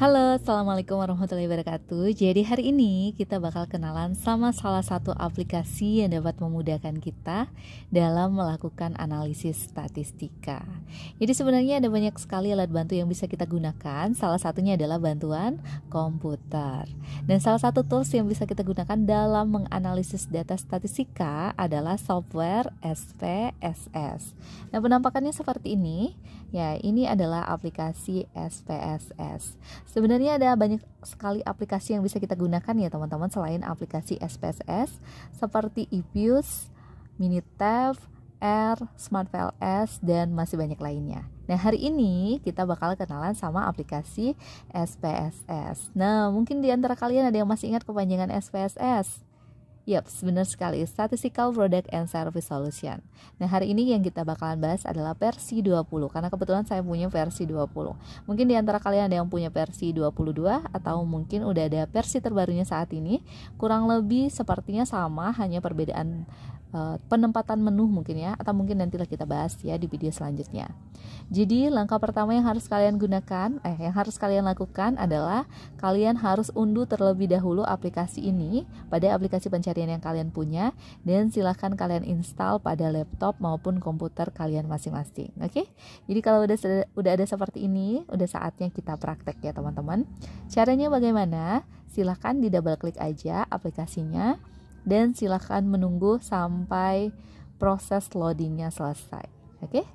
Halo, Assalamualaikum warahmatullahi wabarakatuh Jadi hari ini kita bakal kenalan sama salah satu aplikasi yang dapat memudahkan kita dalam melakukan analisis statistika Jadi sebenarnya ada banyak sekali alat bantu yang bisa kita gunakan Salah satunya adalah bantuan komputer Dan salah satu tools yang bisa kita gunakan dalam menganalisis data statistika adalah software SPSS Nah penampakannya seperti ini Ya ini adalah aplikasi SPSS Sebenarnya ada banyak sekali aplikasi yang bisa kita gunakan ya teman-teman selain aplikasi SPSS seperti eBuse, Minitab, R, Smart VLS, dan masih banyak lainnya. Nah hari ini kita bakal kenalan sama aplikasi SPSS. Nah mungkin di antara kalian ada yang masih ingat kepanjangan SPSS. Yap, benar sekali. Statistical Product and Service Solution. Nah, hari ini yang kita bakalan bahas adalah versi 20 karena kebetulan saya punya versi 20. Mungkin di antara kalian ada yang punya versi 22 atau mungkin udah ada versi terbarunya saat ini. Kurang lebih sepertinya sama, hanya perbedaan Eh, penempatan menu mungkin ya atau mungkin nantilah kita bahas ya di video selanjutnya. Jadi langkah pertama yang harus kalian gunakan eh yang harus kalian lakukan adalah kalian harus unduh terlebih dahulu aplikasi ini pada aplikasi pencarian yang kalian punya dan silahkan kalian install pada laptop maupun komputer kalian masing-masing. Oke? Okay? Jadi kalau udah udah ada seperti ini, udah saatnya kita praktek ya teman-teman. Caranya bagaimana? Silahkan di double klik aja aplikasinya dan silakan menunggu sampai proses loadingnya selesai. Oke. Okay?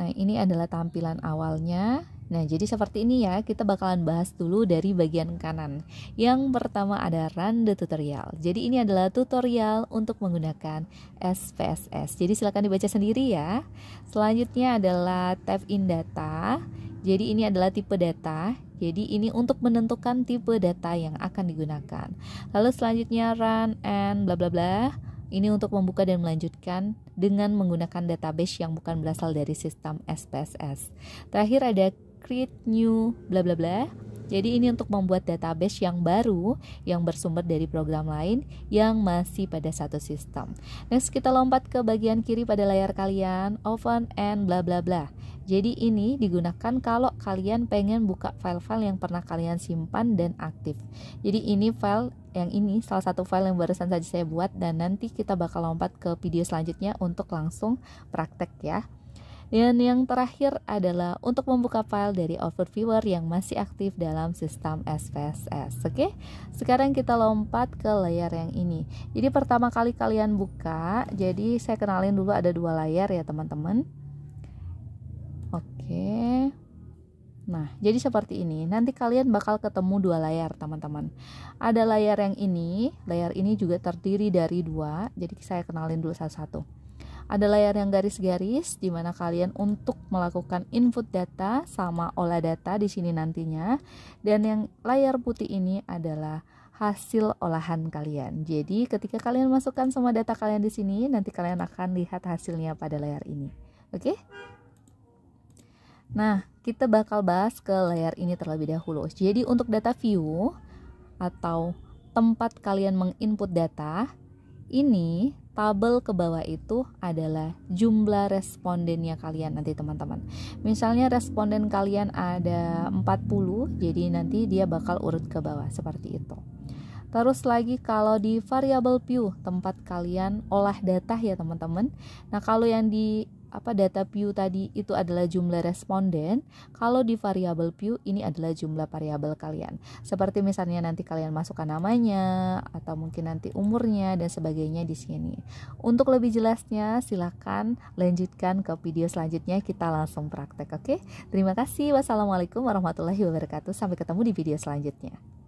Nah, ini adalah tampilan awalnya. Nah, jadi seperti ini ya, kita bakalan bahas dulu dari bagian kanan. Yang pertama ada run the tutorial. Jadi ini adalah tutorial untuk menggunakan SPSS. Jadi silahkan dibaca sendiri ya. Selanjutnya adalah tab in data. Jadi ini adalah tipe data. Jadi ini untuk menentukan tipe data yang akan digunakan. Lalu selanjutnya run and bla bla bla. Ini untuk membuka dan melanjutkan dengan menggunakan database yang bukan berasal dari sistem SPSS. Terakhir ada create new bla bla bla. Jadi ini untuk membuat database yang baru yang bersumber dari program lain yang masih pada satu sistem. Next kita lompat ke bagian kiri pada layar kalian, open and bla bla bla. Jadi ini digunakan kalau kalian pengen buka file-file yang pernah kalian simpan dan aktif. Jadi ini file yang ini salah satu file yang barusan saja saya buat dan nanti kita bakal lompat ke video selanjutnya untuk langsung praktek ya. Dan yang terakhir adalah untuk membuka file dari Output Viewer yang masih aktif dalam sistem SPSS. Oke, sekarang kita lompat ke layar yang ini. Jadi pertama kali kalian buka, jadi saya kenalin dulu ada dua layar ya teman-teman. Oke. Nah, jadi seperti ini. Nanti kalian bakal ketemu dua layar, teman-teman. Ada layar yang ini, layar ini juga terdiri dari dua. Jadi saya kenalin dulu satu-satu. Ada layar yang garis-garis di mana kalian untuk melakukan input data sama olah data di sini nantinya. Dan yang layar putih ini adalah hasil olahan kalian. Jadi ketika kalian masukkan semua data kalian di sini, nanti kalian akan lihat hasilnya pada layar ini. Oke? Nah, kita bakal bahas ke layar ini terlebih dahulu. Jadi untuk data view atau tempat kalian menginput data, ini tabel ke bawah itu adalah jumlah respondennya kalian nanti teman-teman. Misalnya responden kalian ada 40, jadi nanti dia bakal urut ke bawah seperti itu. Terus lagi kalau di variable view tempat kalian olah data ya teman-teman. Nah, kalau yang di apa data view tadi itu adalah jumlah responden. Kalau di variable view ini adalah jumlah variabel kalian. Seperti misalnya nanti kalian masukkan namanya atau mungkin nanti umurnya dan sebagainya di sini. Untuk lebih jelasnya silahkan lanjutkan ke video selanjutnya kita langsung praktek oke. Okay? Terima kasih. Wassalamualaikum warahmatullahi wabarakatuh. Sampai ketemu di video selanjutnya.